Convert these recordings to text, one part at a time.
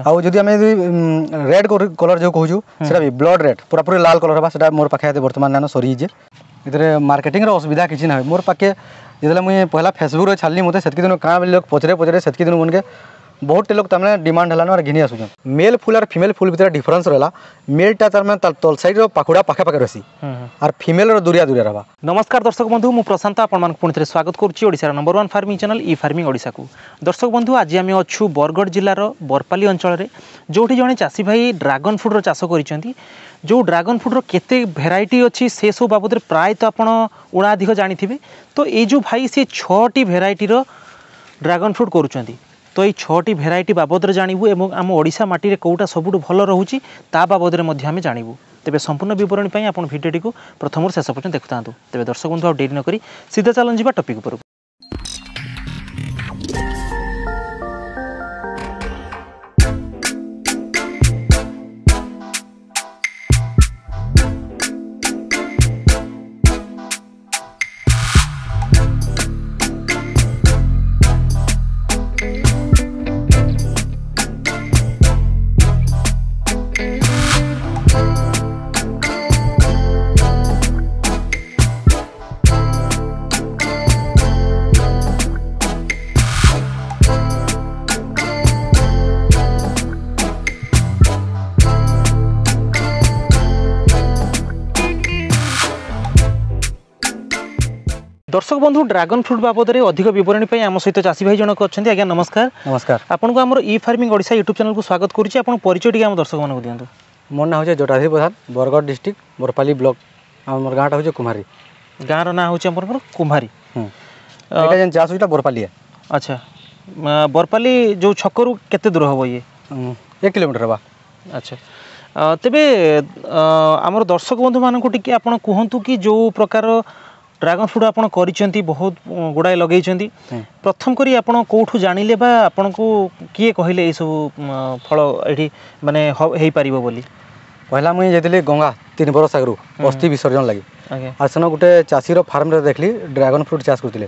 Red colour जो कहू blood red पूरा पूरी लाल कलर हाँ मोर पाखे बर्तमान ना सरी जे मार्केटिंग असुविधा किसी ना मोर पाखे जितने मुझे पहला फेसबुक छाड़ी मतलब से दिन कह पचरे पचरे से मन के বহুতটে লোক তার ডিমান্ড হলান আর ঘিনি আসুছন মেল ফুল আর ফিমেল ফুল ভিতরে ডিফরেন্স রহলা মেলটা তার মানে তার তল সাইডর পাখুড়া পাখা পাখে রয়েছে আর ফিমেলর দূরিয়া দূরিয়া রহবা নমস্কার দর্শক বন্ধু মু প্রশান্ত আপনার পুঁথি স্বাগত করছি ওড়িশার number one farming channel E farming ওড়িশাকু দর্শক বন্ধু আজ আমি অছু বরগড় জেলার বরপালি অঞ্চলের যেটি জনে চাষী ভাই ড্রাগন ফ্রুটর চাষ করেছেন যে ড্রাগন ফ্রুটর কেতে ভেরাইটি অছি সেসব বাবদে প্রায়ত আপনার উণাধিক জাঁথিবে তো এই যে ভাই সে ছটি ভেরাইটির ড্রাগন ফ্রুট করুচ্ছেন তো এই ছটি ভেরাইটি বাবদরে জাণিবু এবং আম ওড়শা মাটিরে কোটা সবু ভাল রয়েছে তা বাবদরে মধ্যে আমি জাণিবু তবে সম্পূর্ণ বিবরণী আপনার ভিডিওটি প্রথম শেষ পর্যন্ত দেখু তবে দর্শক বন্ধু আর ডেরি নকি সিধা চালন যা টপিক উপরক দর্শক বন্ধু ড্রাগন ফ্রুট বাবদরে অধিক বিবরণী পাই আমার সহ চাষী ভাই জনক অনেক আজ্ঞা নমস্কার নমস্কার আপনার আমার E farming Odisha YouTube channel স্বাগত করছি আপনার পরিচয় টিকি আমার দর্শক মানুষ দিও মো না হচ্ছে জটাধীর প্রধান বরগড় ডিস্ট্রিক্ট বরপালি ব্লক আমার গাঁটা হচ্ছে কুমারী গাঁর না হচ্ছে আমার কুমারী এটা যেন চাষ হচ্ছে বরপালিয়া আচ্ছা বরপালি যে ছকরু কেতে দূর হব ইয়ে এক কিলোমিটার হবা আচ্ছা তেবে আমার দর্শক বন্ধু মানুষ টিকি আপনার কুহতু কি যে প্রকার ড্রাগন ফ্রুট আপনার করছেন বহুত গুড়ায়ে লগাইছেন প্রথম করে আপনার কোঠু জাঁলে বা আপনার কি কহিলেন এইসব ফল এটি মানে হয়ে পার বলে পহলা মুই যাইলি গঙ্গা তিন বরষ আগর অস্থি বিসর্জন লাগে আর সেন গোটে চাষীর ফার্মরে দেখলি ড্রাগন ফ্রুট চাষ করলে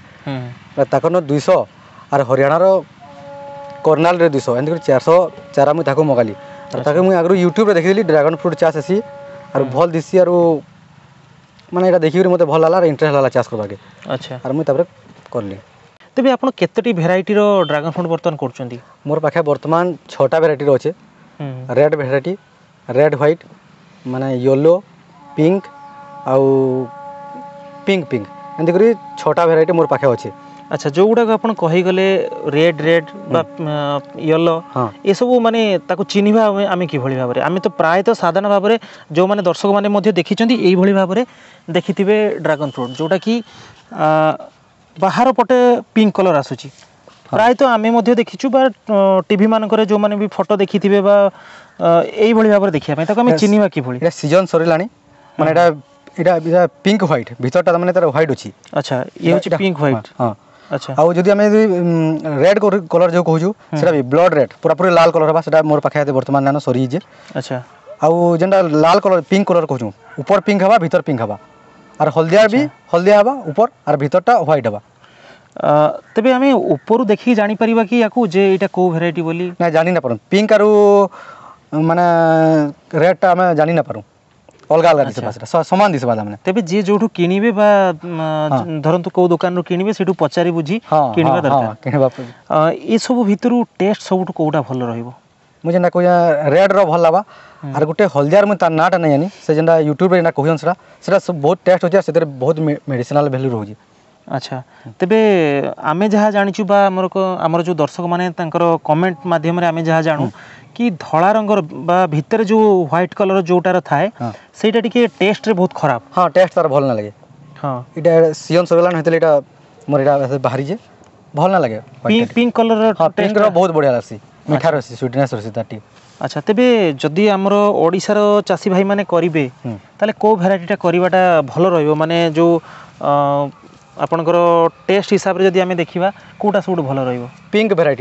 তাকর দুইশ আর হরিয়ানার কর্ণালরে দুইশ এমনি করে চারশ চারা মুই তাকে মগালি আর তাকে মুই আগর ইউট্যুবরে দেখিদেলি ড্রাগন ফ্রুট চাষ আসি আর ভাল দিছি আর ମାନେ ଏଇଟା ଦେଖିକିରି ମୋତେ ଭଲ ହେଲା ଇଣ୍ଟରେଷ୍ଟ ହେଲା ଚାଷ କରବାକେ ଆଚ୍ଛା ଆର୍ ମୁଇଁ ତାପରେ କଲି ତେବେ ଆପଣ କେତୋଟି ଭେରାଇଟିର ଡ୍ରାଗନ୍ ଫ୍ରୁଟ୍ ବର୍ତ୍ତମାନ କରୁଛନ୍ତି ମୋର ପାଖେ ବର୍ତ୍ତମାନ ଛଅଟା ଭେରାଇଟିର ଅଛେ ରେଡ୍ ଭେରାଇଟି ରେଡ୍ ହ୍ୱାଇଟ୍ ମାନେ ୟେଲୋ ପିଙ୍କ ଆଉ ପିଙ୍କ ପିଙ୍କ ଏମିତି କରି ଛଅଟା ଭେରାଇଟି ମୋର ପାଖେ ଅଛେ আচ্ছা যেগুড়াক আপনার কহিগলে রেড রেড বা ইয়েলো এসব মানে তাকে চিহ্নিবা আমি কিভাবে ভাবে আমি তো প্রায়ত সাধারণ ভাবে যে দর্শক মানে দেখিছেন এইভাবে ভাবে দেখিথিবে ড্রাগন ফ্রুট যেটা কি বাহার পটে পিঙ্ক কলর আসুচি ପ୍ରାୟତଃ ଆମେ ମଧ୍ୟ ଦେଖିଛୁ ବା ଟିଭି ମାନଙ୍କରେ ଯେଉଁମାନେ ବି ଫଟୋ ଦେଖିଥିବେ ବା ଏଇଭଳି ଭାବରେ ଦେଖିବା ପାଇଁ ତାକୁ ଆମେ ଚିହ୍ନିବା କିଭଳି ଏଇଟା ସିଜନ୍ ସରିଲାଣି ମାନେ ଏଇଟା ଏଇଟା ପିଙ୍କ ହ୍ୱାଇଟ୍ ଭିତରଟା ମାନେ ତାର ହ୍ୱାଇଟ୍ ଅଛି ଆଚ୍ଛା ଇଏ ହେଉଛି ପିଙ୍କ ହ୍ୱାଇଟ୍ ହଁ अच्छा आदि रेड कलर जो कहूँ से ब्लड रेड पूरा पूरी लाल कलर हाँ मोर पाखे बर्तमान ना सरी जाए अच्छा आउटा लाल कलर पिंक कलर कहूँ ऊपर पिंक हाँ भितर पिंक हाँ आर हलदिया भी हलदिया हाँ ऊपर आर भितर ह्वैट हाँ तेज आम ऊपर देख जापर कि भेर ना जानी ना पार पिंक आरु मान रेडा जानी ना पार्ब अलग अलग अच्छा। सामान दिशा बाला मैंने तेज जी जो किणवे हाँ। धरत कौ दुकान रू किणी से पचारि बुझी कि ये सब भितर टेस्ट सब कौटा भल रहा मुझे ना कह रेड रल लगा हाँ। आर गोटे हलदियार मुझे नाटा नहीं जानी से जेनटा यूट्यूब कहूँ से बहुत टेस्ट होती है से बहुत मेडिसनाल भैल्यू रोचे আচ্ছা তবে আমি যা জাঁচু বা আমার আমার যে দর্শক মানে তাঁর কমেন্ট মাধ্যমে আমি যা জাণু কি ধলা রঙর বা ভিতরে যে হোয়াইট কলর যেটার থাকে সেইটা টিকে টেস্টরে বহু খারাপ হ্যাঁ টেস্ট তার ভাল না লাগে হ্যাঁ এটা সিজন সরগলান হইতে এটা মোর এটা বাহারি যে ভাল না লাগে পিঙ্ক পিঙ্ক কলর পিঙ্ক র বহুত বড়িয়া লাগছি মিঠা রসি সুইটনেস রসি তার টি আচ্ছা তবে যদি আমার ওড়িশার চাষী ভাই মানে করবে তাহলে কেউ ভেরাইটিটা করাটা ভালো রহব মানে যে आपणकर टेस्ट हिसाब से आम देखा कौटा सब भल रिंक भेर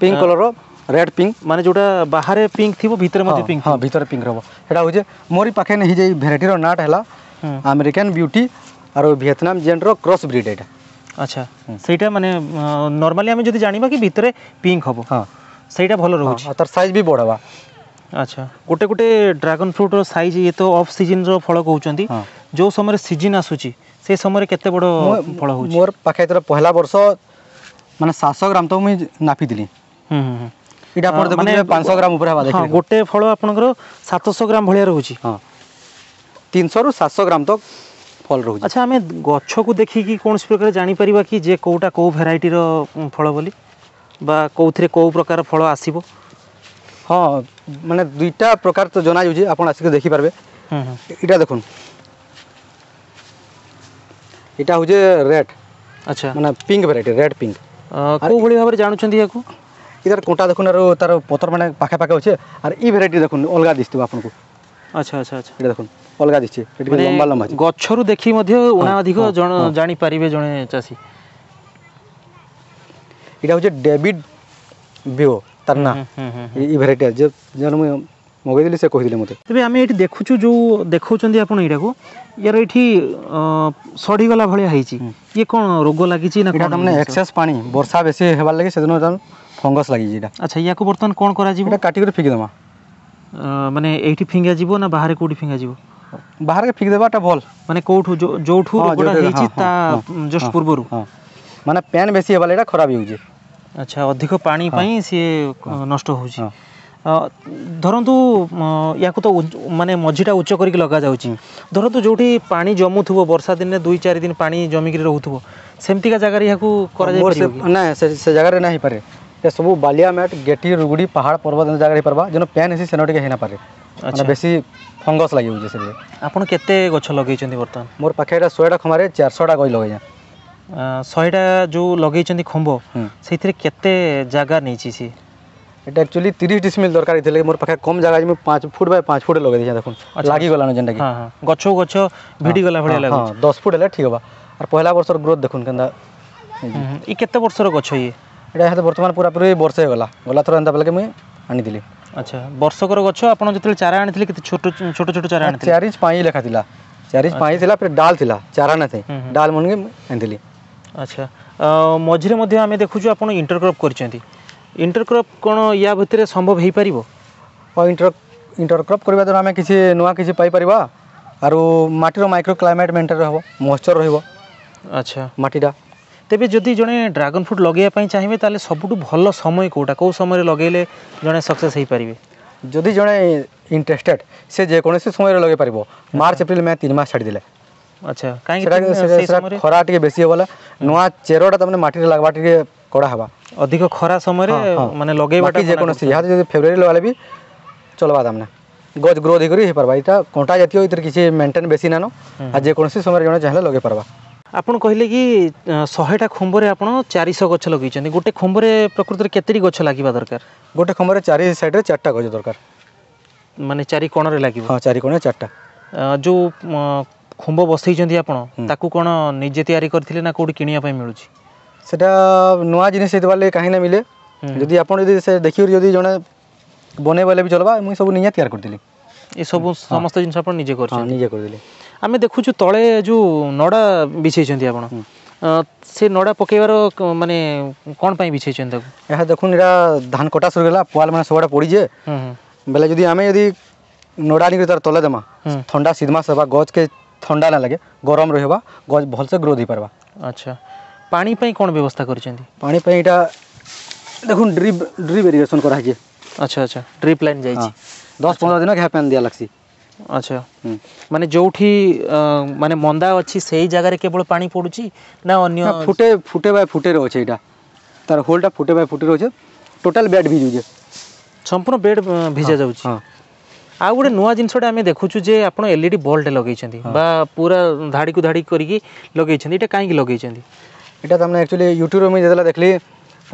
पिंक कलर रेड पिंक माने जोटा बाहर पिंक थी भितर मत पिंक हाँ भितर पिंक रहा हूँ मोरी पाखे नहीं जाए भेरटर नाट है आमेरिकान ब्यूटी आर भिएतनाम जेन्र क्रस ब्रिड यहाँ अच्छा सहीटा मानने नर्माली आम जानवा कि भितर पिंक हम हाँ सहीटा भल रही है तर सैज भी बढ़वा अच्छा गोटे गोटे ड्रागन फ्रूट्र सज ये तो अफ सीजन रो कहते जो समय सीजन आसूची ସେ ସମୟରେ କେତେ ବଡ଼ ଫଳ ହେଉଛି ମୋର ପାଖେ ଏଥର ପହିଲା ବର୍ଷ ମାନେ ସାତଶହ ଗ୍ରାମ ତ ମୁଁ ନାପିଥିଲି ଏଇଟା ଆପଣ ଦେଖୁଥିବେ ପାଞ୍ଚଶହ ଗ୍ରାମ ଉପରେ ହେବା ଦେଖିବେ ଗୋଟେ ଫଳ ଆପଣଙ୍କର ସାତଶହ ଗ୍ରାମ ଭଳିଆ ରହୁଛି ହଁ ତିନିଶହରୁ ସାତଶହ ଗ୍ରାମ ତ ଫଳ ରହୁଛି ଆଚ୍ଛା ଆମେ ଗଛକୁ ଦେଖିକି କୌଣସି ପ୍ରକାର ଜାଣିପାରିବା କି ଯେ କେଉଁଟା କେଉଁ ଭେରାଇଟିର ଫଳ ବୋଲି বা କେଉଁଥିରେ କେଉଁ ପ୍ରକାର ଫଳ ଆସିବ ହଁ ମାନେ ଦୁଇଟା ପ୍ରକାର ତ ଜଣାଯାଉଛି ଆପଣ ଆସିକି ଦେଖିପାରିବେ ଏଇଟା ଦେଖନ୍ତୁ এটা হচ্ছে রেড আচ্ছা মানে পিঙ্ক ভেরাইটি রেড পিঙ্ক কেউ ভাবে ভাবে জানুছেন ইয়াকু এটার কোটা দেখুন আর তার পতর মানে পাখে পাখে আছে আর এই ভেরাইটি দেখুন অলগা দিচ্ছে আপনার আচ্ছা আচ্ছা আচ্ছা এটা দেখুন অলগা দিচ্ছে এটা মানে লম্বা লম্বা গছরু দেখি মধ্যে হ্যাঁ, উনা অধিক হ্যাঁ, জন হ্যাঁ। জানি পারিবে জনে চাসি এটা হচ্ছে ডেভিড বিও তার না এই ভেরাইটি যে জন্ম मगेदी से कहते मत आम ये देखु जो देखते आपड़ को यार ये सढ़ीगला भाया ये कौन रोग लगी एक्सेस पा बर्षा बेस लगे से फंगस लगे अच्छा या बर्तमान कौन कर फिंगीदे मैंने ये फिंगा जी ना बाहर कौटी फिंगा जी बाहर के फिंग देवाटा भल मैंने कौट जो जस्ट पूर्व मैंने पैन बेस खराब हो अच्छा अधिक पानी सी नष्ट हो ଧରନ୍ତୁ ୟାକୁ ତ ମାନେ ମଝିଟା ଉଚ୍ଚ କରିକି ଲଗାଯାଉଛି ଧରନ୍ତୁ ଯେଉଁଠି ପାଣି ଜମୁଥିବ ବର୍ଷା ଦିନେ ଦୁଇ ଚାରି ଦିନ ପାଣି ଜମିକିରି ରହୁଥିବ ସେମିତିକା ଜାଗାରେ ଏହାକୁ କରାଯାଇ ନା ସେ ଜାଗାରେ ନା ହେଇପାରେ ଏ ସବୁ ବାଲିଆ ମ୍ୟାଟ୍ ଗେଟି ରୁଗୁଡ଼ି ପାହାଡ଼ ପର୍ବତ ଜାଗାରେ ହେଇପାରବା ଯେନ୍ ପ୍ୟାନ୍ ହେସି ସେନ ଟିକେ ହେଇନପାରେ ଆଚ୍ଛା ବେଶୀ ଫଙ୍ଗସ୍ ଲାଗିଯାଉଛେ ସେ ଆପଣ କେତେ ଗଛ ଲଗେଇଛନ୍ତି ବର୍ତ୍ତମାନ ମୋର ପାଖରେ ଏଇଟା ଶହେଟା ଖମାରେ ଚାରିଶହଟା ଗଛ ଲଗେଇଛେଁ ଶହେଟା ଯେଉଁ ଲଗେଇଛନ୍ତି ଖମ୍ବ ସେଇଥିରେ କେତେ ଜାଗା ନେଇଛି ସିଏ এটা একচুয়ালি তিরিশ ডিসমিল দরকার হয়েছিল মোর পাখে কম জায়গা আমি পাঁচ ফুট বাই পাঁচ ফুট লগাই দিয়েছি দেখুন লাগিগলান যেটা কি গছ গছ ভিডি গলা ভাড়া লাগে দশ ফুট হলে ঠিক হবা আর পহলা বর্ষর গ্রোথ দেখুন কেনা ই কেতে বর্ষর গছ ইয়ে এটা হয়তো বর্তমান পুরাপুরি বর্ষে গলা গলা থর এনতা বেলকে মুই আনিদিলি আচ্ছা বর্ষকর গছ আপনার যেত চারা আনিলে কেতে ছোট ছোট ছোট চারা আনিলে চারিজ পাঁচ লেখা লা চারিজ পাঁচ লা ফের ডাল লা চারা না ডাল মনকে আনিলি আচ্ছা মঝিরে মধ্যে আমি দেখুছু আপনার ইন্টরক্রপ করছেন ইন্টরক্রপ কোণ ইয়া ভিতরে সম্ভব হয়েপার ଆଉ ଇଣ୍ଟର ଇଣ୍ଟରକ୍ରପ୍ କରିବା ଦ୍ୱାରା ଆମେ କିଛି ନୂଆ କିଛି ପାଇପାରିବା ଆରୁ ମାଟିର ମାଇକ୍ରୋ କ୍ଲାଇମେଟ୍ ମେଣ୍ଟେନ୍ ରହିବ ମଏଶ୍ଚର୍ ରହିବ ଆଚ୍ଛା ମାଟିଟା ତେବେ ଯଦି ଜଣେ ଡ୍ରାଗନ୍ ଫ୍ରୁଟ୍ ଲଗାଇବା ପାଇଁ ଚାହିଁବେ ତାହେଲେ ସବୁଠୁ ଭଲ ସମୟ କେଉଁଟା କେଉଁ ସମୟରେ ଲଗାଇଲେ ଜଣେ ସକ୍ସେସ୍ ହେଇପାରିବେ ଯଦି ଜଣେ ଇଣ୍ଟରେଷ୍ଟେଡ଼୍ ସେ ଯେକୌଣସି ସମୟରେ ଲଗାଇପାରିବ ମାର୍ଚ୍ଚ ଏପ୍ରିଲ ମେ ତିନି ମାସ ଛାଡ଼ିଦେଲେ আচ্ছা কাইকি খরা টিকে বেশি হবলা নয়া চেরটা তামানে মাটিরে লাগবা টিকে কড়া হবা অধিক খরা সময়রে মানে লগাইবাটা যে কোনসি ইহাতে যদি ফেব্রুয়ারি লগালে বি চলবা তামানে গছ গ্রোথ হইকরি হে পারবা এটা কোটা জাতীয় এতে কিছু মেনটেন বেশি নানো আর যে কোনসি সময়রে জনে চাহিলে লগাই পারবা ଆପଣ କହିଲେ କି ଶହେଟା ଖୁମ୍ବରେ ଆପଣ ଚାରିଶହ ଗଛ ଲଗେଇଛନ୍ତି ଗୋଟେ ଖୁମ୍ବରେ ପ୍ରକୃତରେ କେତେଟି ଗଛ ଲାଗିବା ଦରକାର ଗୋଟେ ଖୁମ୍ବରେ ଚାରି ସାଇଡ଼୍ରେ ଚାରିଟା ଗଛ ଦରକାର ମାନେ ଚାରି କୋଣରେ ଲାଗିବ ହଁ ଚାରି କୋଣରେ ଚାରିଟା ଯେଉଁ ଖୁମ୍ବ ବସେଇଛନ୍ତି ଆପଣ ତାକୁ କ'ଣ ନିଜେ ତିଆରି କରିଥିଲେ ନା କେଉଁଠି କିଣିବା ପାଇଁ ମିଳୁଛି ସେଟା ନୂଆ ଜିନିଷ ହେଇଥିବା ଲାଗି କାହିଁକି ନା ମିଳେ ଯଦି ଆପଣ ଯଦି ସେ ଦେଖିକରି ଯଦି ଜଣେ ବନେଇ ବେଲେ ବି ଚଲବା ମୁଁ ସବୁ ନିଜେ ତିଆରି କରିଥିଲି ଏସବୁ ସମସ୍ତ ଜିନିଷ ଆପଣ ନିଜେ କରିଛନ୍ତି ନିଜେ କରିଦେଲେ ଆମେ ଦେଖୁଛୁ ତଳେ ଯେଉଁ ନଡ଼ା ବିଛେଇଛନ୍ତି ଆପଣ ସେ ନଡ଼ା ପକେଇବାର ମାନେ କ'ଣ ପାଇଁ ବିଛେଇଛନ୍ତି ତାକୁ ଏହା ଦେଖୁନ୍ ଏଇଟା ଧାନ କଟା ସରିଗଲା ପୁଆଲ ମାନେ ସବୁଆଡ଼େ ପଡ଼ିଛେ ବେଲେ ଯଦି ଆମେ ଯଦି ନଡ଼ା ଆଣିକରି ତାର ତଲେ ଦେମା ଥଣ୍ଡା ସିଧମା ସେବା ଗଛକେ ଥଣ୍ଡା ନା ଲାଗେ ଗରମ ରହିବା ଭଲସେ ଗ୍ରୋଥ୍ ହେଇପାରିବା ଆଚ୍ଛା ପାଣି ପାଇଁ କ'ଣ ବ୍ୟବସ୍ଥା କରିଛନ୍ତି ପାଣି ପାଇଁ ଏଇଟା ଦେଖୁନ୍ ଡ୍ରିପ୍ ଡ୍ରିପ୍ ଇରିଗେସନ୍ କରାହେଇଛି ଆଚ୍ଛା ଆଚ୍ଛା ଡ୍ରିପ୍ ଲାଇନ୍ ଯାଇଛି ଦଶ ପନ୍ଦର ଦିନ ଘାଏ ପାଣି ଦିଆ ଲାଗ୍ସି ଆଚ୍ଛା ମାନେ ଯେଉଁଠି ମାନେ ମନ୍ଦା ଅଛି ସେଇ ଜାଗାରେ କେବଳ ପାଣି ପଡ଼ୁଛି ନା ଅନ୍ୟ ଫୁଟେ ଫୁଟେ ବାଇ ଫୁଟେରେ ଅଛି ଏଇଟା ତାର ହୋଲ୍ଟା ଫୁଟେ ବାଇ ଫୁଟେ ରହୁଛି ଟୋଟାଲ୍ ବେଡ୍ ଭିଜୁଛେ ସମ୍ପୂର୍ଣ୍ଣ ବେଡ୍ ଭିଜା ଯାଉଛି ହଁ ଆଉ ଗୋଟେ ନୂଆ ଜିନିଷଟା ଆମେ ଦେଖୁଛୁ ଯେ ଆପଣ ଏଲ୍ଇଡି ବଲ୍ଟେ ଲଗେଇଛନ୍ତି ବା ପୁରା ଧାଡ଼ିକୁ ଧାଡ଼ି କରିକି ଲଗେଇଛନ୍ତି ଏଇଟା କାହିଁକି ଲଗେଇଛନ୍ତି ଏଇଟା ତାମାନେ ଆକ୍ଚୁଆଲି ୟୁଟ୍ୟୁବ୍ରେ ମୁଇଁ ଯେତେବେଳେ ଦେଖିଲି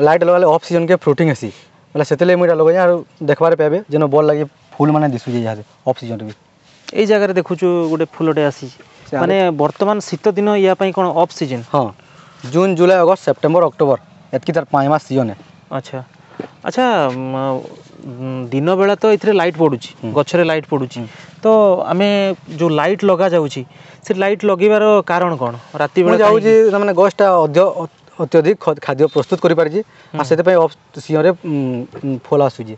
ଲାଇଟ୍ ଲଗାଲେ ଅଫ୍ ସିଜନ୍କେ ଫ୍ରୁଟିଂ ହେସି ବୋଲେ ସେଥିଲାଗି ମୁଇଁ ଏଇଟା ଲଗେଇଛି ଆଉ ଦେଖ୍ବାରେ ପାଇବେ ଯେନ୍ ବଲ୍ ଲାଗି ଫୁଲ୍ ମାନେ ଦିଶୁଛି ଇହାଦେ ଅଫ୍ ସିଜନ୍ରେ ବି ଏଇ ଜାଗାରେ ଦେଖୁଛୁ ଗୋଟେ ଫୁଲଟେ ଆସିଛି ମାନେ ବର୍ତ୍ତମାନ ଶୀତ ଦିନ ୟା ପାଇଁ କ'ଣ ଅଫ୍ ସିଜନ୍ ହଁ June July August September October ଏତିକି ତାର ପାଞ୍ଚ ମାସ ସିଜନ୍ ଆଚ୍ଛା ଆଚ୍ଛା ଦିନବେଳା ତ ଏଥିରେ ଲାଇଟ୍ ପଡ଼ୁଛି ଗଛରେ ଲାଇଟ୍ ପଡ଼ୁଛି ତ ଆମେ ଯେଉଁ ଲାଇଟ୍ ଲଗାଯାଉଛି ସେ ଲାଇଟ୍ ଲଗେଇବାର କାରଣ କ'ଣ ରାତିବେଳେ ଯାଉଛି ମାନେ ଗଛଟା ଅଧିକ ଅତ୍ୟଧିକ ଖାଦ୍ୟ ପ୍ରସ୍ତୁତ କରିପାରିଛି ଆଉ ସେଥିପାଇଁ ସିଂହରେ ଫଲ ଆସୁଛି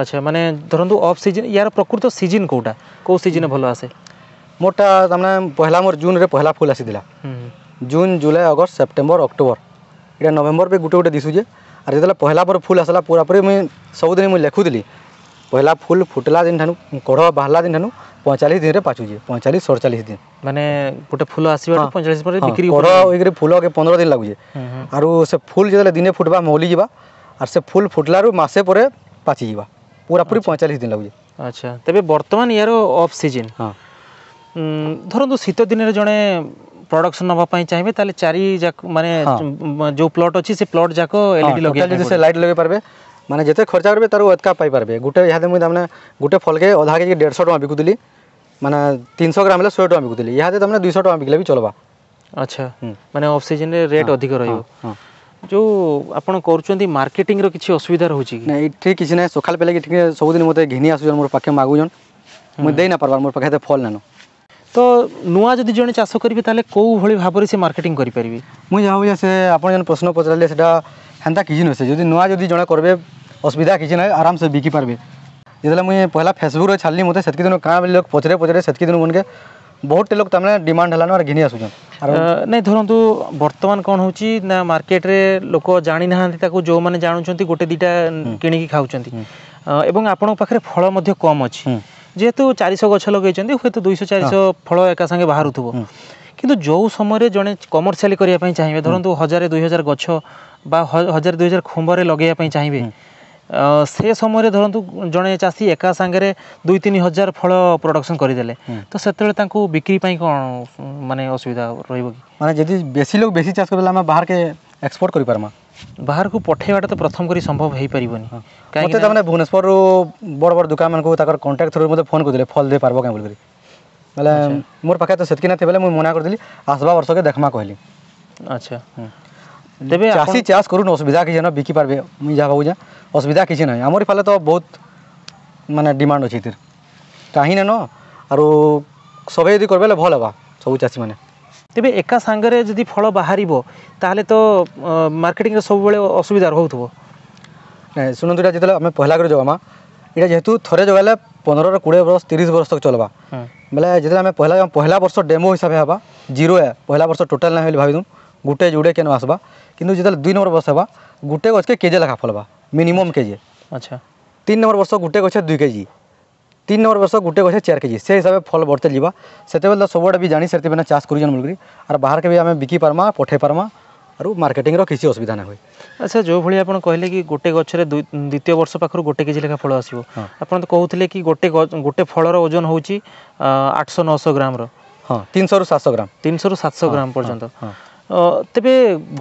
ଆଚ୍ଛା ମାନେ ଧରନ୍ତୁ ଅଫ୍ ସିଜିନ୍ ୟାର ପ୍ରକୃତ ସିଜିନ୍ କେଉଁଟା କେଉଁ ସିଜିନ୍ ଭଲ ଆସେ ମୋରଟା ତାମାନେ ପହିଲା ମୋର ଜୁନ୍ରେ ପହିଲା ଫୁଲ୍ ଆସିଥିଲା June July August September October ଏଇଟା ନଭେମ୍ବର ବି ଗୋଟେ ଗୋଟେ ଦିଶୁଛେ ଆର୍ ଯେତେବେଳେ ପହଲା ପରେ ଫୁଲ୍ ଆସିଲା ପୁରା ପୁରି ମୁଇଁ ସବୁଦିନ ମୁଇଁ ଲେଖୁଥିଲି ପହଲା ଫୁଲ୍ ଫୁଟିଲା ଦିନ ଠାନୁ କଢ଼ ବାହାରିଲା ଦିନ ଠାନୁ ପଇଁଚାଳିଶ ଦିନରେ ପାଚୁଛି ପଇଁଚାଳିଶ ସଡ଼ଚାଳିଶ ଦିନ ମାନେ ଗୋଟେ ଫୁଲ ଆସିବା ପଇଁଚାଳିଶ ପରେ ବିକ୍ରି କଢ଼ ହେଇକରି ଫୁଲ ପନ୍ଦର ଦିନ ଲାଗୁଛେ ଆରୁ ସେ ଫୁଲ୍ ଯେତେବେଳେ ଦିନେ ଫୁଟବା ମଉଲି ଯିବା ଆର୍ ସେ ଫୁଲ୍ ଫୁଟିଲାରୁ ମାସେ ପରେ ପାଚିଯିବା ପୁରା ପୁରି ପଇଁଚାଳିଶ ଦିନ ଲାଗୁଛେ ଆଚ୍ଛା ତେବେ ବର୍ତ୍ତମାନ ୟାର ଅଫ୍ ସିଜନ୍ ହଁ ଧରନ୍ତୁ ଶୀତ ଦିନରେ ଜଣେ प्रडक्शन नापी चाहिए चार मानने हाँ। जो प्लट अच्छी से प्लट जाक एलईडी लाइट लगे पार्बे मैंने जिते खर्च करेंगे तार अदका पारे गोटे यहाँ मुझे तमें गोटे फल के अधा के डेढ़श टाँग बिकुदी मैंने तीन सौ ग्राम शहे टाँग बिकुदी यहाँ तुमने दुई टाँग बिकले भी चलवा अच्छा मैंने अफ्सीजन रेट अधिक रही हाँ, हाँ। जो आप कर मार्केटिंग किसी असुविधा रोचे नहीं किसी हम्म। ना सका पहले सब दिन मतलब घिनी आसुन मोर पाखे मगुजन मुझे देना पार्बार मोर पाखे फल नाना ତ ନୂଆ ଯଦି ଜଣେ ଚାଷ କରିବେ ତାହେଲେ କେଉଁଭଳି ଭାବରେ ସେ ମାର୍କେଟିଂ କରିପାରିବେ ମୁଁ ଚାହୁଁଛି ସେ ଆପଣ ଯେନ୍ ପ୍ରଶ୍ନ ପଚାରିଲେ ସେଟା ହେନ୍ତା କିଛି ନୁହେଁ ସେ ଯଦି ନୂଆ ଯଦି ଜଣେ କରିବେ ଅସୁବିଧା କିଛି ନାହିଁ ଆରାମସେ ବିକି ପାରିବେ ଯେତେବେଳେ ମୁଇଁ ପହିଲା ଫେସବୁକ୍ରେ ଛାଡ଼ିଲି ମୋତେ ସେତିକି ଦିନ କାଁ ବୋଲି ଲୋକ ପଚାରେ ପଚାରେ ସେତିକି ଦିନ ମନକେ বহুতটে লোক ତାମାନେ ଡିମାଣ୍ଡ ହେଲାନ আর ଘିନି ଆସୁଛନ୍ ନାଇଁ ଧରନ୍ତୁ ବର୍ତ୍ତମାନ କଣ ହେଉଛି ନା মার্কেটরে ଲୋକ ଜାଣିନାହାନ୍ତି ତାକୁ ଯେଉଁମାନେ ଜାଣୁଛନ୍ତି ଗୋଟେ ଦୁଇଟା କିଣିକି ଖାଉଛନ୍ତି ଏବଂ ଆପଣଙ୍କ ପାଖରେ ଫଳ ମଧ୍ୟ କମ୍ ଅଛି ଯେହେତୁ ଚାରିଶହ ଗଛ ଲଗେଇଛନ୍ତି ହୁଏତ ଦୁଇଶହ ଚାରିଶହ ଫଳ ଏକା ସାଙ୍ଗେ ବାହାରୁଥିବ କିନ୍ତୁ ଯେଉଁ ସମୟରେ ଜଣେ କମର୍ସିଆଲି କରିବା ପାଇଁ ଚାହିଁବେ ଧରନ୍ତୁ ହଜାରେ ଦୁଇ ହଜାର ଗଛ ବା ହଜାରେ ଦୁଇ ହଜାର ଖୁମ୍ବରେ ଲଗେଇବା ପାଇଁ ଚାହିଁବେ ସେ ସମୟରେ ଧରନ୍ତୁ ଜଣେ ଚାଷୀ ଏକା ସାଙ୍ଗରେ ଦୁଇ ତିନି ହଜାର ଫଳ ପ୍ରଡକ୍ସନ୍ କରିଦେଲେ ତ ସେତେବେଳେ ତାଙ୍କୁ ବିକ୍ରି ପାଇଁ କ'ଣ ମାନେ ଅସୁବିଧା ରହିବ କି ମାନେ ଯଦି ବେଶୀ ଲୋକ ବେଶୀ ଚାଷ କରିଦେଲେ ଆମେ ବାହାରକେ ଏକ୍ସପୋର୍ଟ କରିପାରମା ବାହାରକୁ ପଠାଇବାଟା ତ ପ୍ରଥମ କରି ସମ୍ଭବ ହେଇପାରିବନି ମୋତେ ତାମାନେ ଭୁବନେଶ୍ୱରରୁ ବଡ଼ ବଡ଼ ଦୋକାନମାନଙ୍କୁ ତାଙ୍କର କଣ୍ଟାକ୍ଟ ଥ୍ରୁରୁ ମୋତେ ଫୋନ୍ କରିଦେଲେ ଫଲ୍ ଦେଇପାରିବ କାଁ ବୋଲିକରି ବୋଲେ ମୋର ପାଖେ ତ ସେତିକି ନାଇଁ ବୋଲେ ମୁଁ ମନା କରିଦେଲି ଆସବା ବର୍ଷକେ ଦେଖ୍ମା କହିଲି ଆଚ୍ଛା ତେବେ ଚାଷୀ ଚାଷ କରୁନ୍ ଅସୁବିଧା କିଛି ନ ବିକି ପାରବେ ମୁଇଁ ଯାହା ଭାବୁଛେଁ ଅସୁବିଧା କିଛି ନାହିଁ ଆମରି ପାଲେ ତ ବହୁତ ମାନେ ଡିମାଣ୍ଡ ଅଛି ଏଥିରେ କାହିଁ ନେନ ଆରୁ ସବେ ଯଦି କରିବେ ବୋଲେ ଭଲ ହେବା ସବୁ ଚାଷୀମାନେ ତେବେ ଏକା ସାଙ୍ଗରେ ଯଦି ଫଳ ବାହାରିବ ତାହେଲେ ତ ମାର୍କେଟିଂରେ ସବୁବେଳେ ଅସୁବିଧା ରହୁଥିବ ନାଇଁ ଶୁଣନ୍ତୁ ଏଇଟା ଯେତେବେଳେ ଆମେ ପହିଲା କରି ଜଗାମା ଏଇଟା ଯେହେତୁ ଥରେ ଜଗାଇଲେ ପନ୍ଦରରୁ କୋଡ଼ିଏ ବର୍ଷ ତିରିଶ ବର୍ଷ ତକ ଚଲ୍ବା ବେଲେ ଯେତେବେଳେ ଆମେ ପହିଲା ପହିଲା ବର୍ଷ ଡେମୋ ହିସାବରେ ହେବା ଜିରୋ ଏ ପହିଲା ବର୍ଷ ଟୋଟାଲ୍ ନାହିଁ ବୋଲି ଭାବିଦଉଁ ଗୋଟେ ଯୁଡ଼େ କେନ ଆସ୍ବା କିନ୍ତୁ ଯେତେବେଳେ ଦୁଇ ନମ୍ବର ବର୍ଷ ହେବା ଗୋଟେ ଗଛକେ କେଜେ ଲେଖା ଫଲ୍ବା ମିନିମମ୍ କେଜେ ଆଚ୍ଛା ତିନି ନମ୍ବର ବର୍ଷ ଗୋଟେ ଗଛ ଦୁଇ କେଜି তিন নম্বর বর্ষ গোটে গছে চার কেজি সেই হিসাবে ফল বড়তে যা সেতবে সবুটা বি জাঁ সেতবে চাষ করছেন বলি আর বাহারকে বি আমি বিকি পারমা পঠাই পারমা আর মার্কেটিংর কিছু অসুবিধা না হয় আচ্ছা যেভাবে আপনার কহিলেন কি গোটে গছরে দ্বিতীয় বর্ষ পাখু গোটে কেজি লেখা ফল আসব আপনার তো কুলে কি গোটে গোটে ফলর ওজন হচ্ছে আটশো নশো গ্রামর হ্যাঁ তিনশো রু সাতশো গ্রাম তিনশো রু সাতশো গ্রাম পর্যন্ত তেবে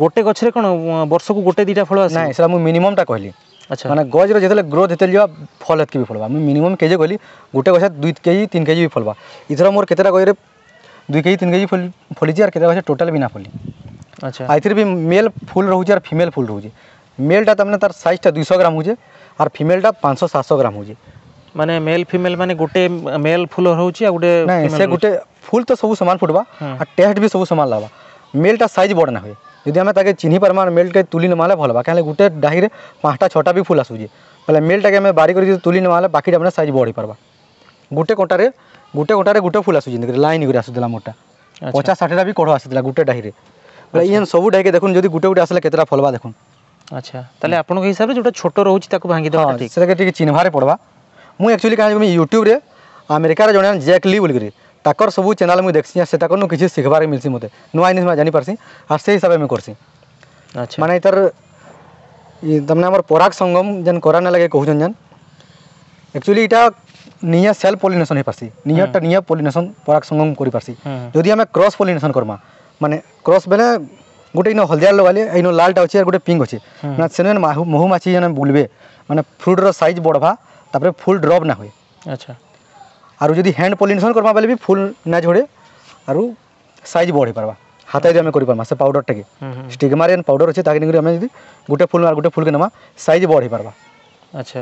গোটে গছরে কোণ বর্ষক গোটে দুইটা ফল আসে না সেটা মিনিমমটা কহিলি अच्छा मैंने गज रही जितने ग्रोथ होते जा फल हेत फलवा मिनिमम के जे गली गोटे गछ दुई के जी तीन के जी भी फलवा इथर मोर के गजे दुई के जी तीन के जी फलीजी और कतेटा गछ टोटाल बिना फली अच्छा आई भी मेल फुल रोज और फिमेल फुल रोचे मेलटा तमें तार सजा दुई ग्राम हो आर फिमेलटा पाँच सौ सात ग्राम हो मैंने मेल फिमेल मैंने गोटे मेल फुल रोच गोटे गोटे फुल तो सब सामान फुटवा टेस्ट भी सब सामान लगवा मेलटा सैज बड़ना हुए যদি আমি তাকে চিনি পারমা মেলকে তুলি নেমালে ভাল হবা কেন গোটে ডাহিরে পাঁচটা ছটা বি ফুল আসুছে বেলে মেলটাকে আমি বাড়ি করে যদি তুলি নেমালে বাকিটা আপনার সাইজ বড় হইপারবা গোটে কটারে গোটে কটারে গোটে ফুল আসুছে যেমনি লাইন করে আসুଥିଲା মোটা পচাশ ষাটটা বি কড় আসুଥିଲା গোটে ডাহিরে বেলে ইয়ে সবু ডাহিকে দেখুন যদি গোটে গোটে আসলে কেতটা ফলবা দেখুন আচ্ছা তাহলে আপনার হিসাবে যেটা ছোট রয়েছে তাকে ভাঙি দেওয়া সেটাকে টিকে চিহ্নভারে পড়বা মু একচুয়ালি কাহিনি ইউট্যুবরে আমেরিকার জন জ্যাক লি বলিকি ताकर सब चैनल मुझे देखसी से किसी शिखबारे मिलसी मत नुआ जिनमें जानपारसी और से हिसाब से मुझे करसी अच्छा मैंने तमें पराग संगम जेन कराने लगे कहन जेन एक्चुअली इटा निया सेल्फ पलिनेसन हो पार्सी निहटा निया पलिनेसन हाँ। पराग संगम कर पार्सी जदि आम क्रस पलिनेसन करमा मैंने क्रस बेले गोटे इन हलदिया लगाले इन लाल अच्छे गोटे पिंक अच्छे से महुमाछी जन बुलवे मैंने फ्रुट्र सज बढ़वा फुल ड्रप ना हुए अच्छा আর যদি হ্যান্ড পলিনেসন করবা বেলে বি ফুল না ঝড়ে আর সাইজ বড় হয়ে পারবা হাতে যদি আমি করিপারমা সে পাউডরটাকে স্টিগমার এন পাউডর আছে তাকে নিয়ে আমি যদি গোটে ফুল আর গোটে ফুলকে নেমা সাইজ বড় হয়ে পারবা আচ্ছা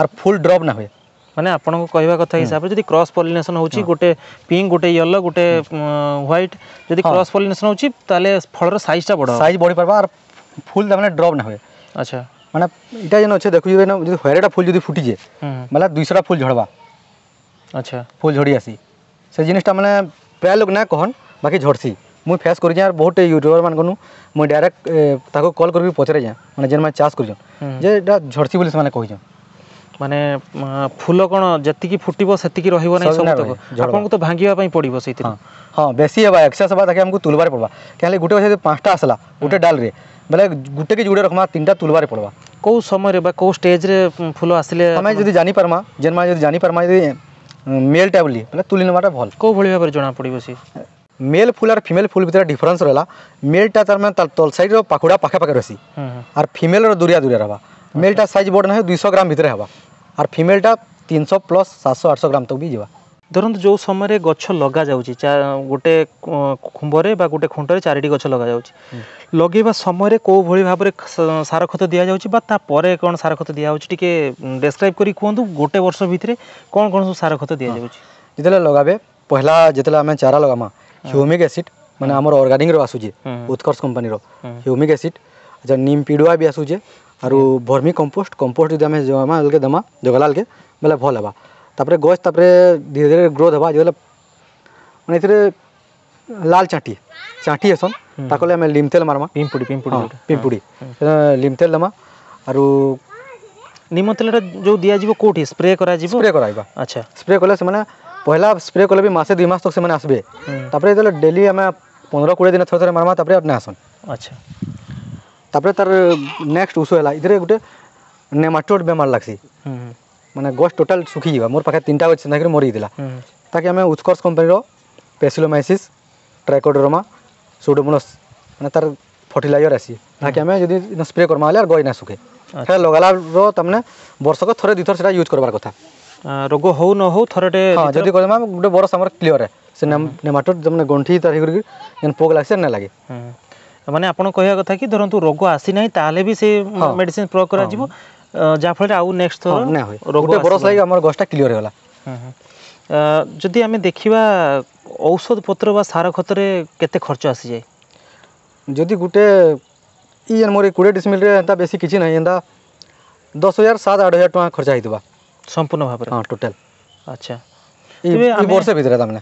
আর ফুল ড্রপ না হুয়ে মানে আপনার কহা কথা হিসাবে যদি ক্রস পলিনেসন হচ্ছে গোটে পিঙ্ক গোটে ইয়েলো গোটে হোয়াইট যদি ক্রস পলিনেসন হচ্ছে তাহলে ফলর সাইজটা বড় সাইজ বড় পারবা আর ফুল তার মানে ড্রপ না হুয়ে আচ্ছা মানে এটা যেন আছে দেখুছি যদি হোয়ারেটা ফুল যদি ফুটিছে মানে দুইশটা ফুল ঝড়বা अच्छा फुल झड़ी आसी से जिनटा मैंने प्राय लोग ना कहन बाकी झड़सी मुझे फेस कर बहुत यूट्यूबर मानकू मुझ डायरेक्ट कल कर पचारे जाए मैंने जेन मैं चाष कर झड़सी बोली से कही मैंने फूल कौन जी फुटब से रही तो भांगी पड़ो हाँ बेसी हाँ एक्सेस तुलबारे पड़वा क्या गोटे बस पाँचटा आसला गोटे डाल रे बोले गोटे कि जोड़े रखा तीन टाइम तुलबारे पड़वा कौ समय कौ स्टेज फूल आसे जानी पार्मा जेन मैं जानी মেলটা বলি মানে তুলি নেওয়াটা ভাল কেউ ভাবে ভাবে জনা পড়ব সি মেল ফুল আর ফিমেল ফুল ভিতরে ডিফরেন্স রহলা মেলটা তার মানে তল সাইড পাখুড়া পাখা পাখে রয়েছে আর ফিমেল দূরিয়া দূরিয়া হবা মেলটা সাইজ বড় না দুইশ গ্রাম ভিতরে হবা আর ফিমেলটা তিনশো প্লস সাতশো আটশো গ্রাম তক বি যা ধরন্তু ଯେଉଁ ସମୟରେ ଗଛ ଲଗାଯାଉଛି ଗୋଟେ ଖୁମ୍ବରେ ବା ଗୋଟେ ଖୁଣ୍ଟରେ ଚାରିଟି ଗଛ ଲଗାଯାଉଛି ଲଗେଇବା ସମୟରେ କେଉଁ ଭଳି ଭାବରେ ସାର ଖତ ଦିଆଯାଉଛି ବା ତାପରେ କ'ଣ ସାର ଖତ ଦିଆଯାଉଛି ଟିକେ ଡେସ୍କ୍ରାଇବ୍ କରି କୁହନ୍ତୁ ଗୋଟେ ବର୍ଷ ଭିତରେ କ'ଣ କ'ଣ ସବୁ ସାର ଖତ ଦିଆଯାଉଛି ଯେତେବେଳେ ଲଗାବେ ପହିଲା ଯେତେବେଳେ ଆମେ ଚାରା ଲଗାମା ହ୍ୟୁମିକ୍ ଏସିଡ୍ ମାନେ ଆମର ଅର୍ଗାନିକ୍ର ଆସୁଛେ ଉତ୍କର୍ଷ କମ୍ପାନୀର ହ୍ୟୁମିକ୍ ଏସିଡ୍ ଆଚ୍ଛା ନିମ୍ ପିଡ଼ୁଆ ବି ଆସୁଛେ ଆରୁ ଭର୍ମି କମ୍ପୋଷ୍ଟ କମ୍ପୋଷ୍ଟ ଯଦି ଆମେ ଜମା ଦେମା ଜଗଲାଲକେ ବେଲେ ଭଲ୍ ହେବା तापर गज तापर धीरे धीरे ग्रोथ हवा जो मैं ये लाल चाटी चाटी हसन ताक लिम तेल मारमा पिंपुड़ी पिंपुड़ी पिंपुड़ी लिमतेल और निम तेल जो दिजाव कौटी स्प्रे कर स्प्रे अच्छा स्प्रे कले पहला स्प्रे कले भी मसे दुमास तक से जो डेली आम पंद्रह कोड़े दिन थर थे मारमा तर आसन अच्छा तपर तार नेक्स्ट उषुला गोटे नेमाटोड बेमार लगसी ମାନେ ଗଛ ଟୋଟାଲ ଶୁଖିଯିବା ମୋର ପାଖରେ ତିନିଟା ଗଛ ଚିନ୍ତା କରି ମରିଯାଇଥିଲା ତାକି ଆମେ ଉତ୍କର୍ଷ କମ୍ପାନୀର ପେସିଲୋମାଇସିସ୍ ଟ୍ରାଇକୋଡ୍ରମା ସୁଡୋମୋନସ୍ ମାନେ ତାର ଫର୍ଟିଲାଇଜର୍ ଆସି ତାକି ଆମେ ଯଦି ସ୍ପ୍ରେ କର୍ମା ହେଲେ ଆର୍ ଗଛ ନା ଶୁଖେ ସେଟା ଲଗାଲାର ତାମାନେ ବର୍ଷକ ଥରେ ଦୁଇଥର ସେଟା ୟୁଜ୍ କରବାର କଥା ରୋଗ ହଉ ନ ହଉ ଥରଟେ ହଁ ଯଦି କର୍ମା ଗୋଟେ ବରଷ ଆମର କ୍ଲିଅର୍ ସେ ନେମାଟୋ ତାମାନେ ଗଣ୍ଠି ତାର ହେଇକରି ଯେନ୍ ପୋକ ଲାଗସି ନା ଲାଗେ ମାନେ ଆପଣ କହିବା କଥା କି ଧରନ୍ତୁ ରୋଗ ଆସିନାହିଁ ତାହେଲେ ବି ସେ ମେଡ଼ିସିନ୍ ପ୍ରୟୋଗ କରାଯିବ ଯାହାଫଳରେ ଆଉ ନେକ୍ସଟ ଗୋଟେ ବରଷ ଲାଗି ଆମର ଗଛଟା କ୍ଲିଅର ହେଇଗଲା ଯଦି ଆମେ ଦେଖିବା ଔଷଧ ପତ୍ର ବା ସାର ଖତରେ କେତେ ଖର୍ଚ୍ଚ ଆସିଯାଏ ଯଦି ଗୋଟେ ଇ ଯେନ୍ ମୋର କୋଡ଼ିଏ ଡିସମିଲ୍ରେ ଏନ୍ତା ବେଶୀ କିଛି ନାହିଁ ଏନ୍ତା ଦଶ ହଜାର ସାତ ଆଠ ହଜାର ଟଙ୍କା ଖର୍ଚ୍ଚ ହେଇଥିବା ସମ୍ପୂର୍ଣ୍ଣ ଭାବରେ ହଁ ଟୋଟାଲ ଆଚ୍ଛା ବର୍ଷ ଭିତରେ ତାମାନେ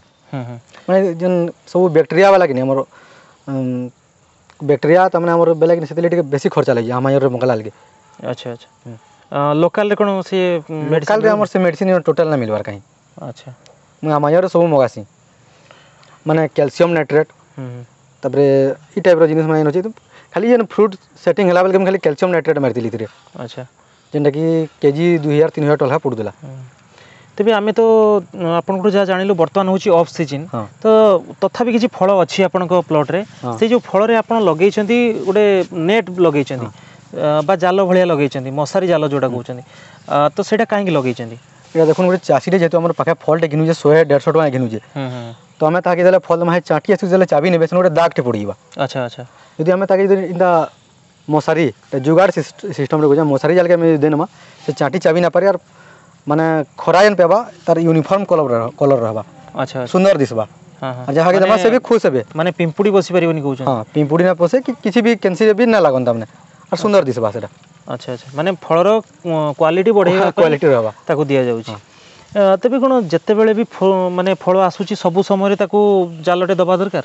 ମାନେ ଯେନ୍ ସବୁ ବ୍ୟାକ୍ଟେରିଆ ବାଲା କିନି ଆମର ବ୍ୟାକ୍ଟେରିଆ ତାମାନେ ଆମର ବେଲା କିନି ସେଥିଲାଗି ଟିକେ ବେଶୀ ଖର୍ଚ୍ଚ ଲାଗେ ଆମ ଇୟର୍ରେ ମକା ଲାଗେ আচ্ছা আচ্ছা ଲୋକାଲ୍ରେ କ'ଣ ସେ ଲୋକାଲ୍ରେ ଆମର ସେ ମେଡ଼ିସିନ୍ ଟୋଟାଲ୍ ନା ମିଲ୍ବାର କାହିଁ ଆଚ୍ଛା ମୁଁ ଆମାଜନ୍ରେ ସବୁ ମଗାସି ମାନେ କ୍ୟାଲସିୟମ୍ ନାଇଟ୍ରେଟ୍ ତାପରେ ଇ ଟାଇପ୍ର ଜିନିଷ ମାନେ ଅଛି ଖାଲି ଯେନ୍ ଫ୍ରୁଟ୍ ସେଟିଂ ହେଲା ବେଲେ ମୁଁ ଖାଲି କ୍ୟାଲସିୟମ୍ ନାଇଟ୍ରେଟ୍ ମାରିଥିଲି ଏଥିରେ ଆଚ୍ଛା ଯେନ୍ଟାକି କେଜି ଦୁଇ ହଜାର ତିନି ହଜାର ଟଙ୍କା ପଡ଼ୁଥିଲା ତେବେ ଆମେ ତ ଆପଣଙ୍କଠୁ ଯାହା ଜାଣିଲୁ ବର୍ତ୍ତମାନ ହେଉଛି ଅଫ୍ ସିଜିନ୍ ତ ତଥାପି କିଛି ଫଳ ଅଛି ଆପଣଙ୍କ ପ୍ଲଟ୍ରେ ସେଇ ଯେଉଁ ଫଳରେ ଆପଣ ଲଗେଇଛନ୍ତି ଗୋଟେ ନେଟ୍ ଲଗେଇଛନ୍ତି जाल भाया लगे मशारी जाल जो कौन तो सीटा कहीं लगे देखो गोटे चाषी जो पाखे फल्टे घिनुचे शहे डेढ़श टाइम घिनुचे तो आम जैसे फल मैं चाटी आस चाबी ने दागटे पड़ा अच्छा अच्छा जी आम इंटा मशारी जुगाड़ सिस्टम रे मशारी जाले देनेमा से चाटी चाबी ना पारे यार मैंने खरा जन पेबा तार यूनिफर्म कलर कलर रहा अच्छा सुंदर दिशा जहाँ के दे खुश हे मैंने पिंपुड़ी बस पार पिंपुड़ी ना पसे कि किसी भी कैंसिल भी ना लगन तमें আর সুন্দর দিশবা সেটা আচ্ছা আচ্ছা মানে ফলর কোয়ালিটি বড়াইবা কোয়ালিটি রহবা তাকু দিয়া যাউছি তেবে কোন যেতেবেলে বি মানে ফল আসুচি সবু সময়রে তাকু জালটে দবা দরকার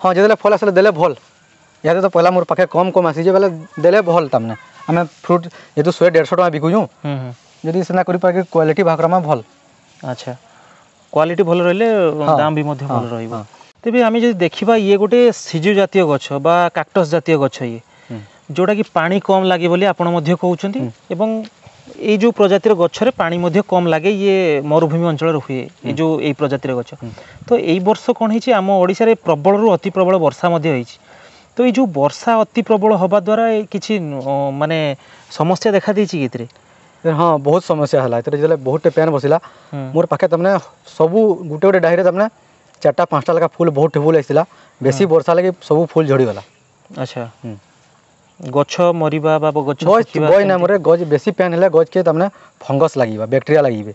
হ্যাঁ যেতেলে ফল আসলে দেলে ভল ইয়াতে তো পহলা মোর পাখে কম কম আসিছে বেলে দেলে ভল তামনে আমি ফ্রুট যেহেতু শহে দেড়শো টাকা বিকুছু যদি সেনা করি পারি কোয়ালিটি ভাকরমা ভল আচ্ছা কোয়ালিটি ভালো রহলে দাম বি মধ্যে ভালো রহিব তেবে আমি যদি দেখিবা ইয়ে গোটে সিজু জাতীয় গছ বা কাকটস জাতীয় গছ ইয়ে ଯେଉଁଟାକି ପାଣି କମ୍ ଲାଗେ ବୋଲି ଆପଣ ମଧ୍ୟ କହୁଛନ୍ତି ଏବଂ ଏଇ ଯେଉଁ ପ୍ରଜାତିର ଗଛରେ ପାଣି ମଧ୍ୟ କମ୍ ଲାଗେ ଇଏ ମରୁଭୂମି ଅଞ୍ଚଳରେ ହୁଏ ଏଇ ଯେଉଁ ଏଇ ପ୍ରଜାତିର ଗଛ ତ ଏଇ ବର୍ଷ କ'ଣ ହେଇଛି ଆମ ଓଡ଼ିଶାରେ ପ୍ରବଳରୁ ଅତି ପ୍ରବଳ ବର୍ଷା ମଧ୍ୟ ହେଇଛି ତ ଏଇ ଯେଉଁ ବର୍ଷା ଅତି ପ୍ରବଳ ହେବା ଦ୍ୱାରା କିଛି ମାନେ ସମସ୍ୟା ଦେଖାଦେଇଛି କି ଏଥିରେ ହଁ ବହୁତ ସମସ୍ୟା ହେଲା ଏଥିରେ ଯେତେବେଳେ ବହୁତଟେ ପେନ୍ ବସିଲା ମୋର ପାଖେ ତାମାନେ ସବୁ ଗୋଟେ ଗୋଟେ ଡାହିରେ ତାମାନେ ଚାରିଟା ପାଞ୍ଚଟା ଲେଖା ଫୁଲ ବହୁତ ଫୁଲ ଆସିଥିଲା ବେଶୀ ବର୍ଷା ଲାଗି ସବୁ ଫୁଲ ଝଡ଼ିଗଲା ଆଚ୍ଛା গছ মরিবা বা গছ বয় নামরে গছ বেশি প্যান হলে গছকে তারমানে ফঙ্গস লাগিবা ব্যাকটেরিয়া লাগিবে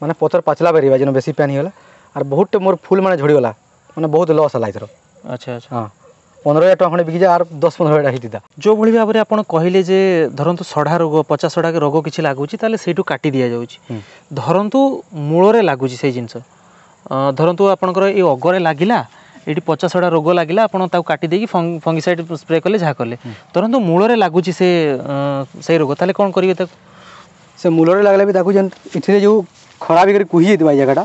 মানে পতর পাচলা বেরিবা যেন বেশি প্যান হইলা আর বহুত মোর ফুল মানে ঝড়িগলা মানে বহুত লস হলা এথর আচ্ছা আচ্ছা হ্যাঁ পনেরো হাজার টাকা খণ্ডে বিকিছে আর দশ পনেরো হাজার হইতা যেভাবে ভাবে আপনার কহিলে যে ধরন্তু সড়া রোগ পচা সড়াকে রোগ কিছু লাগুছি তাহলে সেইটু কাটি দিয়া যাচ্ছে ধরন্তু মূলরে লাগুছি সেই জিনিস ধরন্তু আপনার এই অগরে লাগিলা ଏଠି ପଚାଶଟା ରୋଗ ଲାଗିଲା ଆପଣ ତାକୁ କାଟିଦେଇକି ଫଙ୍ଗିସାଇଡ୍ ସ୍ପ୍ରେ କଲେ ଯାହା କଲେ ଧରନ୍ତୁ ମୂଳରେ ଲାଗୁଛି ସେ ସେଇ ରୋଗ ତାହେଲେ କ'ଣ କରିବେ ତାକୁ ସେ ମୂଳରେ ଲାଗିଲେ ବି ତାକୁ ଯେନ୍ ଏଥିରେ ଯେଉଁ ଖରା ବି କରି କୁହି ଯାଇଥିବା ଏଇ ଜାଗାଟା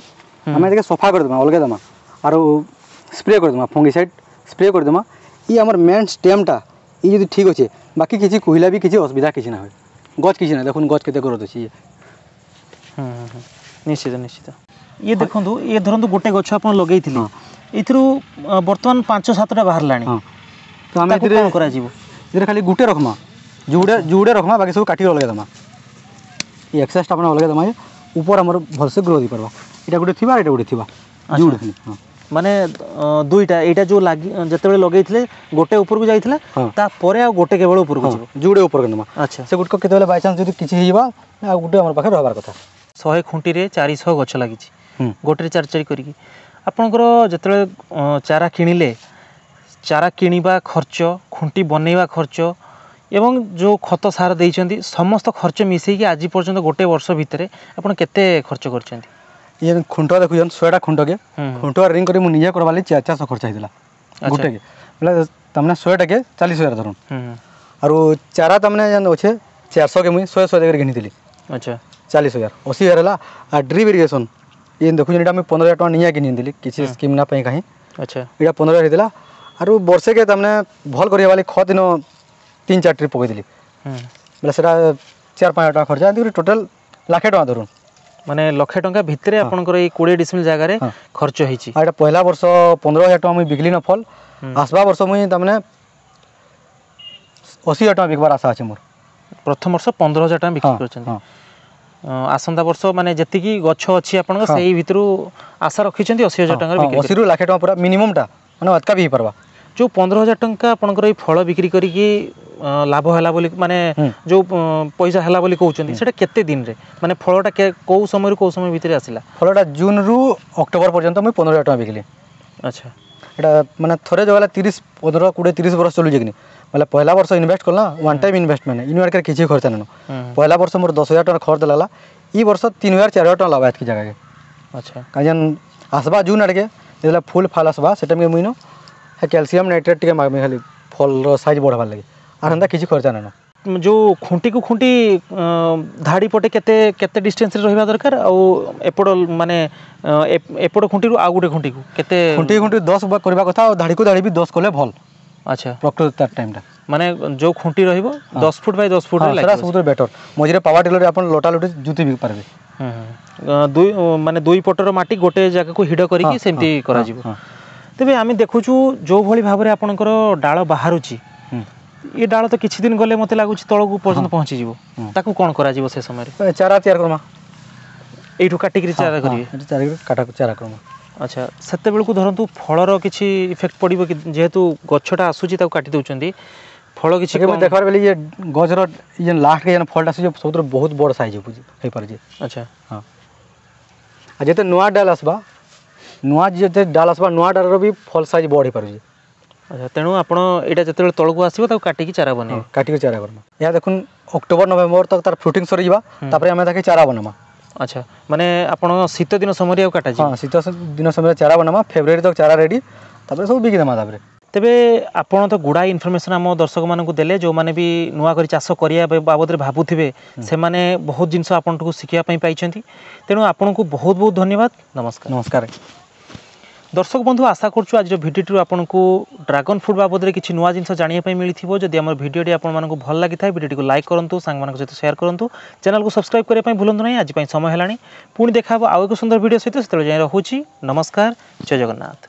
ଆମେ ଟିକେ ସଫା କରିଦେମା ଅଲଗା ଦେମା ଆରୁ ସ୍ପ୍ରେ କରିଦେମା ଫଙ୍ଗିସାଇଡ୍ ସ୍ପ୍ରେ କରିଦେମା ଇ ଆମର ମେନ୍ ଷ୍ଟେମ୍ଟା ଇ ଯଦି ଠିକ୍ ଅଛେ ବାକି କିଛି କୁହିଲା ବି କିଛି ଅସୁବିଧା କିଛି ନା ହୁଏ ଗଛ କିଛି ନାହିଁ ଦେଖୁନ୍ ଗଛ କେତେ ଗ୍ରୋଥ୍ ଅଛି ଇଏ ନିଶ୍ଚିତ ନିଶ୍ଚିତ ଇଏ ଦେଖନ୍ତୁ ଇଏ ଧରନ୍ତୁ ଗୋଟେ ଗଛ ଆପଣ ଲଗେଇଥିଲେ ଏଥିରୁ ବର୍ତ୍ତମାନ ପାଞ୍ଚ ସାତଟା ବାହାରିଲାଣି ତ ଆମେ ଏଥିରେ କ'ଣ କରାଯିବ ଏଥିରେ ଖାଲି ଗୋଟେ ରଖମା ଯୋଡ଼େ ଯୋଡ଼େ ରଖମା ବାକି ସବୁ କାଟିକି ଅଲଗା ଦେମା ଏ ଏକ୍ସେସ୍ଟା ଆପଣ ଅଲଗା ଦେମା ଯେ ଉପର ଆମର ଭଲସେ ଗ୍ରୋ ହେଇପାରିବା ଏଇଟା ଗୋଟେ ଥିବା ଏଇଟା ଗୋଟେ ଥିବା ଯୋଡ଼େ ହଁ ମାନେ ଦୁଇଟା ଏଇଟା ଯେଉଁ ଲାଗି ଯେତେବେଳେ ଲଗେଇଥିଲେ ଗୋଟେ ଉପରକୁ ଯାଇଥିଲା ତାପରେ ଆଉ ଗୋଟେ କେବଳ ଉପରକୁ ଯିବ ଯୋଡ଼େ ଉପରକୁ ନେବା ଆଚ୍ଛା ସେ ଗୋଟେ କେତେବେଳେ ବାଇଚାନ୍ସ ଯଦି କିଛି ହେଇଯିବ ଆଉ ଗୋଟେ ଆମର ପାଖରେ ରହିବାର କଥା ଶହେ ଖୁଣ୍ଟିରେ ଚାରିଶହ ଗଛ ଲାଗିଛି ଗୋଟେରେ ଚାରି ଚାରି କରିକି ଆପଣଙ୍କର ଯେତେବେଳେ ଚାରା କିଣିଲେ ଚାରା କିଣିବା ଖର୍ଚ୍ଚ ଖୁଣ୍ଟି ବନେଇବା ଖର୍ଚ୍ଚ ଏବଂ ଯେଉଁ ଖତ ସାର ଦେଇଛନ୍ତି ସମସ୍ତ ଖର୍ଚ୍ଚ ମିଶାଇକି ଆଜି ପର୍ଯ୍ୟନ୍ତ ଗୋଟେ ବର୍ଷ ଭିତରେ ଆପଣ କେତେ ଖର୍ଚ୍ଚ କରିଛନ୍ତି ଇଏ ଖୁଣ୍ଟ ଦେଖୁଛନ୍ତି ଶହେଟା ଖୁଣ୍ଟକେ ଖୁଣ୍ଟ ରିଂ କରି ମୁଁ ନିଜେ କରବାର୍ ଲାଗି ଚାରିଶହ ଖର୍ଚ୍ଚ ହେଇଥିଲା ଗୋଟେକେ ବୋଲେ ତାମାନେ ଶହେଟାକେ ଚାଳିଶ ହଜାର ଧରନ୍ ଆରୁ ଚାରା ତାମାନେ ଯେନ୍ ଅଛେ ଚାରିଶହକେ ମୁଇଁ ଶହେ ଶହେ ଜାଗାରେ କିଣିଥିଲି ଆଚ୍ଛା ଚାଳିଶ ହଜାର ଅଶୀ ହଜାର ହେଲା ଆର୍ ଡ୍ରିପ୍ ଇରିଗେସନ୍ ये देखुन एटा में 15000 टका निया किनि दिली किछि स्कीम ना पई काहे अच्छा एटा 15000 हेदिला आरो वर्षे के तमने भल करिया वाली खत दिन तीन चार ट्रिप पकई दिली बोले सेटा 4 5 टका खर्चा दिली टोटल लाखे टका धरुन মানে লক্ষে টঙ্কা ভিতরে আপনার এই কোড়ি ডিসমিল জায়গায় খরচ হয়েছি এটা পহলা বর্ষ পনেরো হাজার টাকা মুই বিকলি না ফল আসবা বর্ষ মুই তারমানে অশি হাজার টাকা বিকবার আশা আছে মোর প্রথম বর্ষ পনেরো হাজার টাকা বিক্রি করছেন ଆସନ୍ତା ବର୍ଷ ମାନେ ଯେତିକି ଗଛ ଅଛି ଆପଣଙ୍କ ସେଇ ଭିତରୁ ଆଶା ରଖିଛନ୍ତି ଅଶୀ ହଜାର ଟଙ୍କାର ଅଶୀରୁ ଲକ୍ଷେ ଟଙ୍କା ପୁରା ମିନିମମ୍ଟା ମାନେ ଅଟକା ବି ହେଇପାରବା ଯେଉଁ ପନ୍ଦର ହଜାର ଟଙ୍କା ଆପଣଙ୍କର ଏଇ ଫଳ ବିକ୍ରି କରିକି ଲାଭ ହେଲା ବୋଲି ମାନେ ଯେଉଁ ପଇସା ହେଲା ବୋଲି କହୁଛନ୍ତି ସେଇଟା କେତେ ଦିନରେ ମାନେ ଫଳଟା କେଉଁ ସମୟରୁ କେଉଁ ସମୟ ଭିତରେ ଆସିଲା ଫଳଟା ଜୁନ୍ରୁ ଅକ୍ଟୋବର ପର୍ଯ୍ୟନ୍ତ ମୁଁ ପନ୍ଦର ହଜାର ଟଙ୍କା ବିକିଲି ଆଚ୍ଛା मैंने थोड़े जो है तीस पंद्रह कोड़े तीस वर्ष चलू जी बोले पहला वर्ष इनभेस्ट कल ना one time investment in market किसी खर्च नुन पहला बर्ष मोर दस हजार टाइम खर्च लगेगा ई वर्ष तीन हजार चार हजार टाँग लगा इतनी जगह अच्छा कहीं आसवा जून आड़े जो फुल फाल आसवा से मुझे कैलसीयम नाइट्रेट टे मांगमी खाली फल रज बढ़ार लगे आर हमें किसी खर्चा नुन जो खुंटी को खुंटी धाड़ी पटे केते केते डिस्टेंस रे रहबा दरकार आ एपड माने एपड खुंटी रु आ गुटे खुंटी को केते खुंटी खुंटी 10 बा करबा कथा आ धाड़ी को धाड़ी भी 10 कोले भल আচ্ছা প্রকৃত তার টাইমটা মানে যে খুঁটি রহব দশ ফুট বাই দশ ফুট সেটা সবুঠু বেটর মঝিরে পাওয়ার টিলরে আপনার লোটা লোটি জুতি বি পারবে দুই মানে দুই পটর মাটি গোটে জায়গাকে হিড করিকি সেমতি করা যাব তেবে আমি দেখুছু যে ভাবে আপনার ডাল বাহারুচি ଏ ଡାଳ ତ କିଛି ଦିନ ଗଲେ ମୋତେ ଲାଗୁଛି ତଳକୁ ପର୍ଯ୍ୟନ୍ତ ପହଞ୍ଚିଯିବ ତାକୁ କ'ଣ କରାଯିବ ସେ ସମୟରେ ଚାରା ତିଆରି କରମା ଏଇଠୁ କାଟିକିରି ଚାରା କରିବେ ଚାରା କରମା ଆଚ୍ଛା ସେତେବେଳକୁ ଧରନ୍ତୁ ଫଳର କିଛି ଇଫେକ୍ଟ ପଡ଼ିବ କି ଯେହେତୁ ଗଛଟା ଆସୁଛି ତାକୁ କାଟି ଦେଉଛନ୍ତି ଫଳ କିଛି ଦେଖବାର ବେଲେ ଇଏ ଗଛର ଇଏ ଲାଷ୍ଟକେ ଯେନ୍ ଫଳଟା ଆସୁଛି ସବୁଥିରୁ ବହୁତ ବଡ଼ ସାଇଜ୍ ହେଉଛି ହେଇପାରୁଛି ଆଚ୍ଛା ହଁ ଆଉ ଯେତେ ନୂଆ ଡାଲ ଆସବା ନୂଆ ଯେତେ ଡାଲ ଆସବା ନୂଆ ଡାଲର ବି ଫଲ ସାଇଜ୍ ବଡ଼ ହେଇପାରୁଛି আচ্ছা তেমন আপনার এটা যেত তলকু আসবে তাকে কাটিকি চারা বনাই কাটিকি চারা বনামা ইয়া দেখুন অক্টোবর নভেম্বর তো তার ফ্রুটিং সরি যা তারপরে আমি তাকে চারা বনামা আচ্ছা মানে আপনার শীত দিন সময় কাটা হ্যাঁ শীত দিন সময় চারা বনামা ফেব্রুয়ারি তো চারা রেডি তারপরে সব বিকি দেমা তারপরে তবে আপনার তো গুড়া ইনফরমেশন আমার দর্শক মানুষ দেলে যে ନୂଆ କରି ଚାଷ କରିବା ବାବଦରେ ଭାବୁଥିବେ ସେମାନେ ବହୁତ ଜିନିଷ ଆପଣଙ୍କୁ ଶିଖିବା ପାଇଁ ପାଇଛନ୍ତି ତେଣୁ ଆପଣଙ୍କୁ বহু ବହୁତ ଧନ୍ୟବାଦ নমস্কার ନମସ୍କାର দর্শক বন্ধু আশা করছু আজ ভিডিওটি আপনার ড্রাগন ফ্রুট বাবদে কিছু নয় জিনিস জাঁয়া মিলিথ যদি আমার ভিডিওটি আপনার ভাল লাগি থাকে ভিডিওটি লাইক করতু সাংমান সহ সেয়ার করতু চ্যানেল সবসক্রাইব করা ভুলতু না আজ সময় হল পুঁ দেখা হব আউ এক সুন্দর ভিডিও সহ সেত যাই রহুছি নমস্কার জয় জগন্নাথ